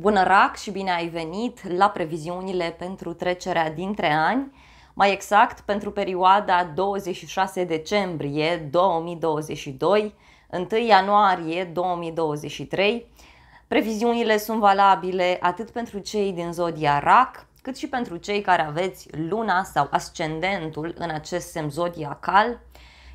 Bună RAC și bine ai venit la previziunile pentru trecerea dintre ani, mai exact pentru perioada 26 decembrie 2022, 1 ianuarie 2023. Previziunile sunt valabile atât pentru cei din zodia RAC, cât și pentru cei care aveți luna sau ascendentul în acest semn zodiacal.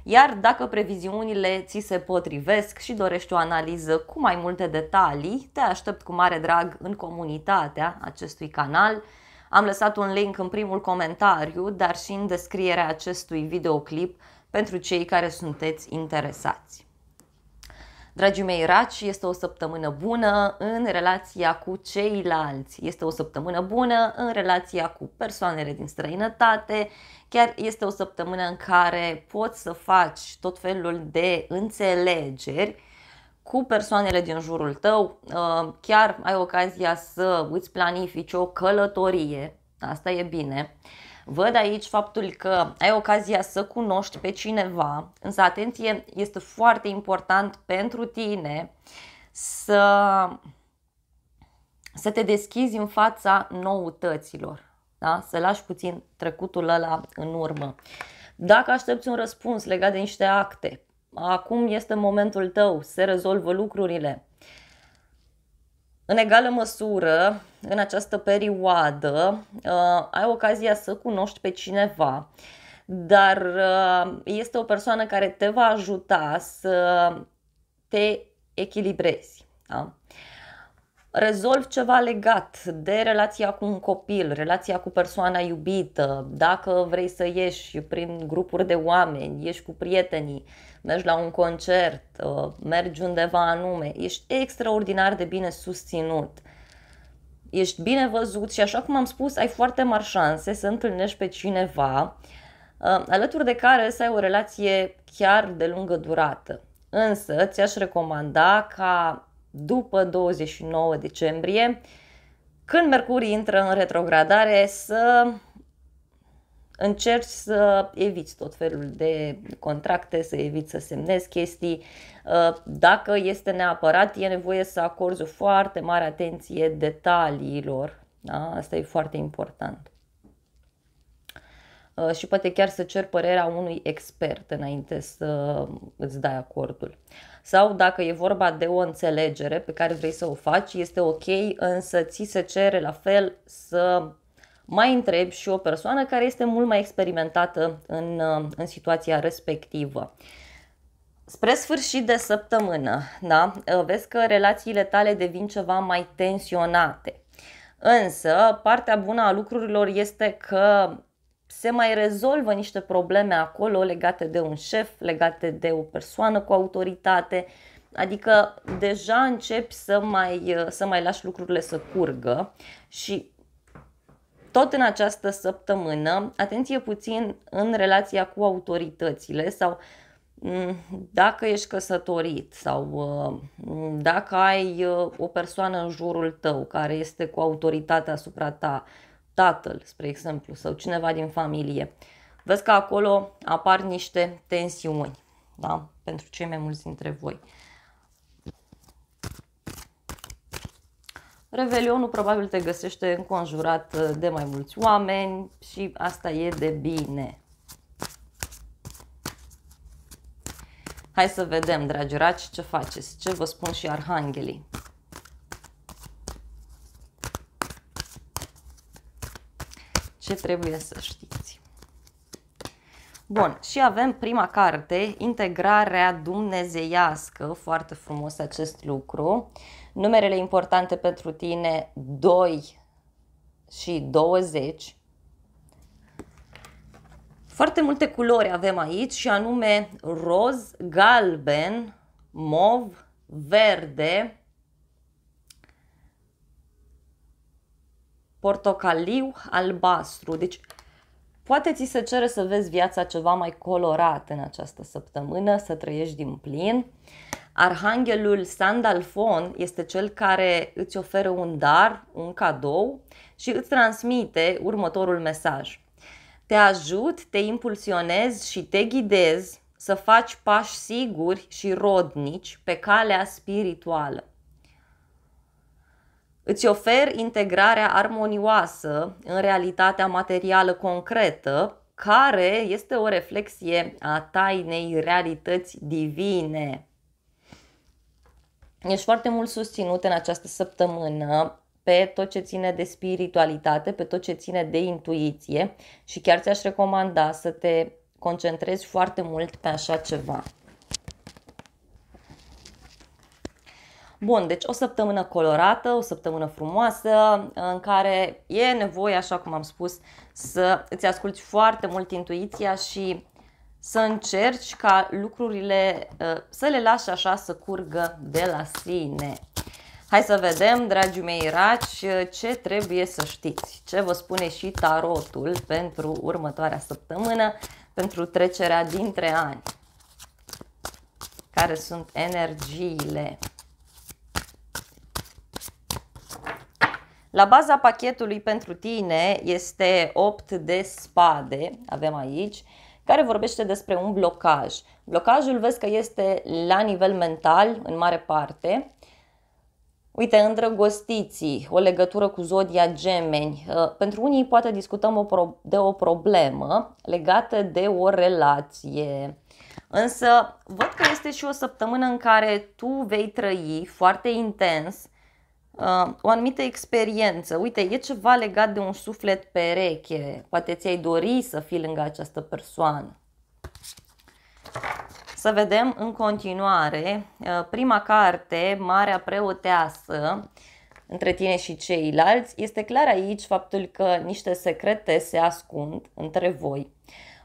Iar dacă previziunile ți se potrivesc și dorești o analiză cu mai multe detalii, te aștept cu mare drag în comunitatea acestui canal. Am lăsat un link în primul comentariu, dar și în descrierea acestui videoclip pentru cei care sunteți interesați. Dragii mei raci, este o săptămână bună în relația cu ceilalți, este o săptămână bună în relația cu persoanele din străinătate, chiar este o săptămână în care poți să faci tot felul de înțelegeri cu persoanele din jurul tău, uh, chiar ai ocazia să îți planifici o călătorie, asta e bine Văd aici faptul că ai ocazia să cunoști pe cineva, însă atenție, este foarte important pentru tine să, să te deschizi în fața noutăților, da? să lași puțin trecutul ăla în urmă. Dacă aștepți un răspuns legat de niște acte, acum este momentul tău, se rezolvă lucrurile. În egală măsură, în această perioadă, uh, ai ocazia să cunoști pe cineva, dar uh, este o persoană care te va ajuta să te echilibrezi. Da? rezolv ceva legat de relația cu un copil, relația cu persoana iubită, dacă vrei să ieși prin grupuri de oameni, ieși cu prietenii, mergi la un concert, uh, mergi undeva anume, ești extraordinar de bine susținut. Ești bine văzut și așa cum am spus, ai foarte mari șanse să întâlnești pe cineva uh, alături de care să ai o relație chiar de lungă durată. Însă, ți-aș recomanda ca după 29 decembrie, când Mercuri intră în retrogradare, să încerci să eviți tot felul de contracte, să eviți să semnezi chestii. Uh, dacă este neapărat, e nevoie să acorzi o foarte mare atenție detaliilor. Da? Asta e foarte important. Uh, și poate chiar să cer părerea unui expert înainte să uh, îți dai acordul. Sau dacă e vorba de o înțelegere pe care vrei să o faci, este ok, însă ți se cere la fel să mai întreb și o persoană care este mult mai experimentată în, uh, în situația respectivă. Spre sfârșit de săptămână, da, vezi că relațiile tale devin ceva mai tensionate. Însă, partea bună a lucrurilor este că se mai rezolvă niște probleme acolo legate de un șef, legate de o persoană cu autoritate, adică deja începi să mai, să mai lași lucrurile să curgă și tot în această săptămână, atenție puțin în relația cu autoritățile sau mm, dacă ești căsătorit sau mm, dacă ai uh, o persoană în jurul tău care este cu autoritatea asupra ta, tatăl, spre exemplu, sau cineva din familie, vezi că acolo apar niște tensiuni, da? Pentru cei mai mulți dintre voi. Revelionul probabil te găsește înconjurat uh, de mai mulți oameni și asta e de bine. Hai să vedem, dragi raci, ce faceți, ce vă spun și arhanghelii. ce trebuie să știți. Bun, și avem prima carte, Integrarea Dumnezeiască, foarte frumos acest lucru. Numerele importante pentru tine 2 și 20. Foarte multe culori avem aici și anume roz, galben, mov, verde, portocaliu, albastru. Deci poate ți se cere să vezi viața ceva mai colorat în această săptămână, să trăiești din plin. Arhanghelul Sandalfon este cel care îți oferă un dar, un cadou și îți transmite următorul mesaj. Te ajut, te impulsionez și te ghidez să faci pași siguri și rodnici pe calea spirituală. Îți ofer integrarea armonioasă în realitatea materială concretă, care este o reflexie a tainei realități divine. Ești foarte mult susținut în această săptămână pe tot ce ține de spiritualitate, pe tot ce ține de intuiție și chiar ți-aș recomanda să te concentrezi foarte mult pe așa ceva. Bun, deci o săptămână colorată, o săptămână frumoasă, în care e nevoie, așa cum am spus, să îți asculti foarte mult intuiția și să încerci ca lucrurile ă, să le lași așa să curgă de la sine. Hai să vedem, dragii mei raci, ce trebuie să știți, ce vă spune și tarotul pentru următoarea săptămână, pentru trecerea dintre ani. Care sunt energiile? La baza pachetului pentru tine este 8 de spade, avem aici, care vorbește despre un blocaj. Blocajul vezi că este la nivel mental, în mare parte. Uite, îndrăgostiții, o legătură cu zodia gemeni. Uh, pentru unii poate discutăm de o problemă legată de o relație. Însă văd că este și o săptămână în care tu vei trăi foarte intens Uh, o anumită experiență. Uite, e ceva legat de un suflet pereche. Poate ți-ai dori să fii lângă această persoană. Să vedem în continuare uh, prima carte, Marea Preoteasă, între tine și ceilalți, este clar aici faptul că niște secrete se ascund între voi.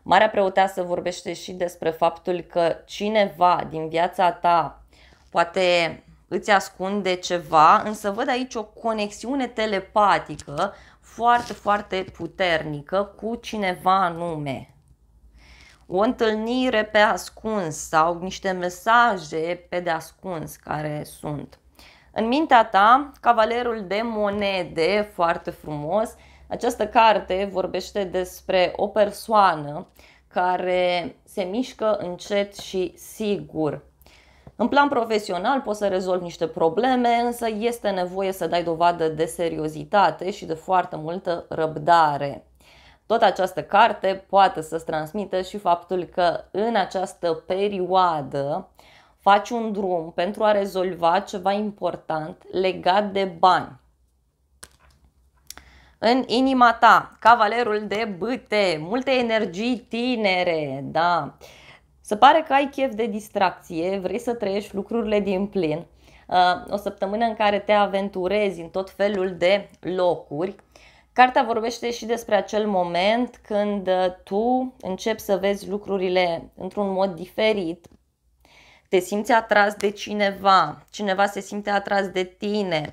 Marea Preoteasă vorbește și despre faptul că cineva din viața ta poate îți ascunde ceva, însă văd aici o conexiune telepatică foarte, foarte puternică cu cineva anume. O întâlnire pe ascuns sau niște mesaje pe de ascuns care sunt. În mintea ta, cavalerul de monede, foarte frumos, această carte vorbește despre o persoană care se mișcă încet și sigur. În plan profesional poți să rezolvi niște probleme, însă este nevoie să dai dovadă de seriozitate și de foarte multă răbdare. Tot această carte poate să-ți transmită și faptul că în această perioadă faci un drum pentru a rezolva ceva important legat de bani. În inima ta, cavalerul de băte, multe energii tinere, da. Uh, se pare că ai chef de distracție, vrei să trăiești lucrurile din plin, uh, o săptămână în care te aventurezi în tot felul de locuri. Cartea vorbește și despre acel moment când uh, tu începi să vezi lucrurile într-un mod diferit, te simți atras de cineva, cineva se simte atras de tine,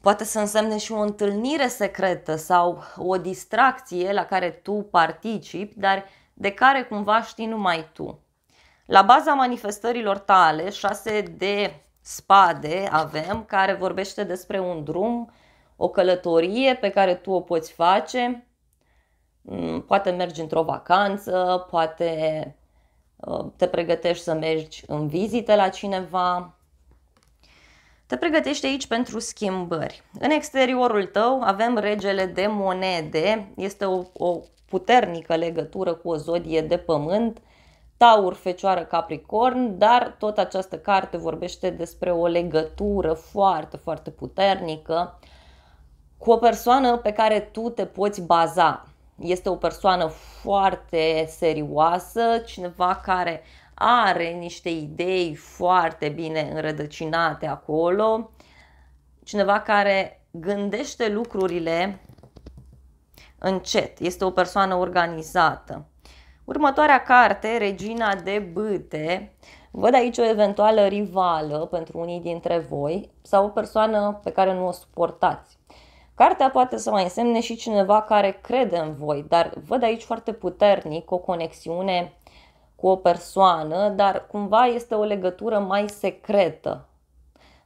Poate să însemne și o întâlnire secretă sau o distracție la care tu participi, dar de care cumva știi numai tu. La baza manifestărilor tale, șase de spade avem, care vorbește despre un drum, o călătorie pe care tu o poți face, mm, poate mergi într-o vacanță, poate uh, te pregătești să mergi în vizită la cineva, te pregătești aici pentru schimbări. În exteriorul tău avem regele de monede, este o, o puternică legătură cu o zodie de pământ, Taur, Fecioară, Capricorn, dar tot această carte vorbește despre o legătură foarte, foarte puternică cu o persoană pe care tu te poți baza. Este o persoană foarte serioasă, cineva care are niște idei foarte bine înrădăcinate acolo, cineva care gândește lucrurile încet. Este o persoană organizată. Următoarea carte, Regina de Bâte, văd aici o eventuală rivală pentru unii dintre voi sau o persoană pe care nu o suportați. Cartea poate să mai însemne și cineva care crede în voi, dar văd aici foarte puternic o conexiune cu o persoană, dar cumva este o legătură mai secretă.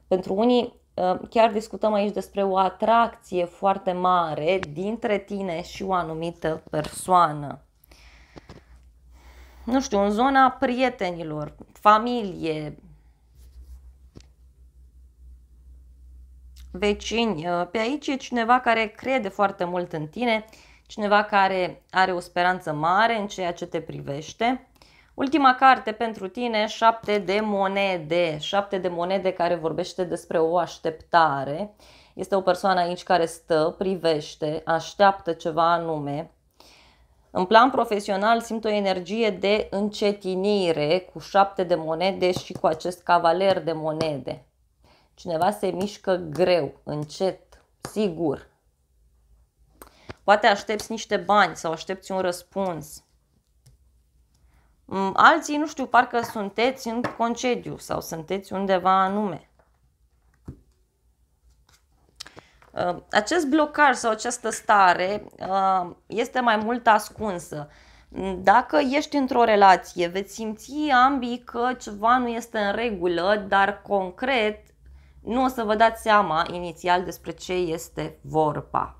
Pentru unii Ă, chiar discutăm aici despre o atracție foarte mare dintre tine și o anumită persoană. Nu știu, în zona prietenilor, familie, vecini. Ă, pe aici e cineva care crede foarte mult în tine, cineva care are o speranță mare în ceea ce te privește Ultima carte pentru tine, 7 de monede, 7 de monede care vorbește despre o așteptare. Este o persoană aici care stă, privește, așteaptă ceva anume. În plan profesional simt o energie de încetinire cu 7 de monede și cu acest cavaler de monede. Cineva se mișcă greu, încet, sigur. Poate aștepți niște bani sau aștepți un răspuns. Mm, alții, nu știu, parcă sunteți în concediu sau sunteți undeva anume. Uh, acest blocaj sau această stare uh, este mai mult ascunsă. Mm, dacă ești într-o relație, veți simți ambii că ceva nu este în regulă, dar concret nu o să vă dați seama inițial despre ce este vorba.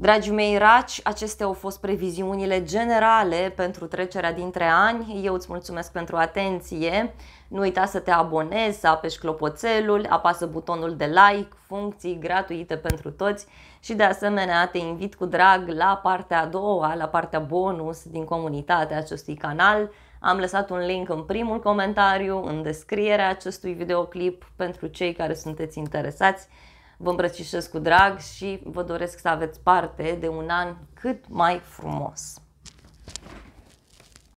Dragii mei raci, acestea au fost previziunile generale pentru trecerea dintre ani. Eu îți mulțumesc pentru atenție. Nu uita să te abonezi, să apeși clopoțelul, apasă butonul de like, funcții gratuite pentru toți și de asemenea te invit cu drag la partea a doua, la partea bonus din comunitatea acestui canal. Am lăsat un link în primul comentariu, în descrierea acestui videoclip pentru cei care sunteți interesați vă îmbrățișez cu drag și vă doresc să aveți parte de un an cât mai frumos.